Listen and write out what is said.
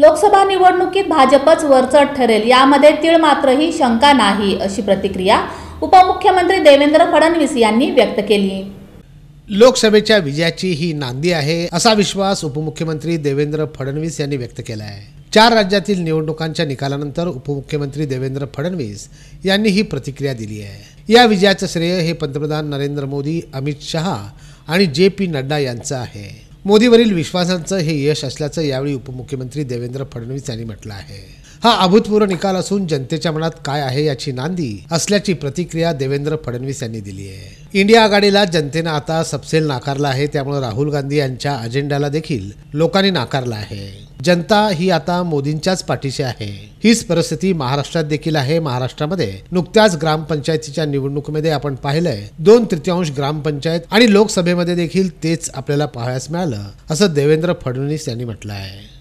लोकसभा निवडणुकीत भाजपच वरचढ ठरेल यामध्ये तीळ मात्र ही शंका नाही अशी प्रतिक्रिया उपमुख्यमंत्री देवेंद्र फडणवीस यांनी व्यक्त केली लोकसभेच्या विजयाची ही नांदी आहे असा विश्वास उपमुख्यमंत्री देवेंद्र फडणवीस यांनी व्यक्त केला आहे चार राज्यातील निवडणुकांच्या निकालानंतर उपमुख्यमंत्री देवेंद्र फडणवीस यांनी ही प्रतिक्रिया दिली आहे या विजयाचं श्रेय हे पंतप्रधान नरेंद्र मोदी अमित शहा आणि जे पी नड्डा यांचं आहे मोदीवरील विश्वासांचं हे यश असल्याचं यावेळी उपमुख्यमंत्री देवेंद्र फडणवीस यांनी म्हटलं आहे हा अभूतपूर्व निकाल असून जनतेच्या मनात काय आहे याची नांदी असल्याची प्रतिक्रिया देवेंद्र फडणवीस यांनी दिली आहे इंडिया आघाडीला जनतेनं आता सपसेल नाकारला आहे त्यामुळे राहुल गांधी यांच्या अजेंड्याला देखील लोकांनी नाकारला आहे जनता ही आता मोदींच्याच पाठीशी आहे हीच परिस्थिती महाराष्ट्रात देखील आहे महाराष्ट्रामध्ये नुकत्याच ग्रामपंचायतीच्या निवडणुकीमध्ये आपण पाहिलंय दोन तृतीयांश ग्रामपंचायत आणि लोकसभेमध्ये देखील तेच आपल्याला पाहायला मिळालं असं देवेंद्र फडणवीस यांनी म्हटलं आहे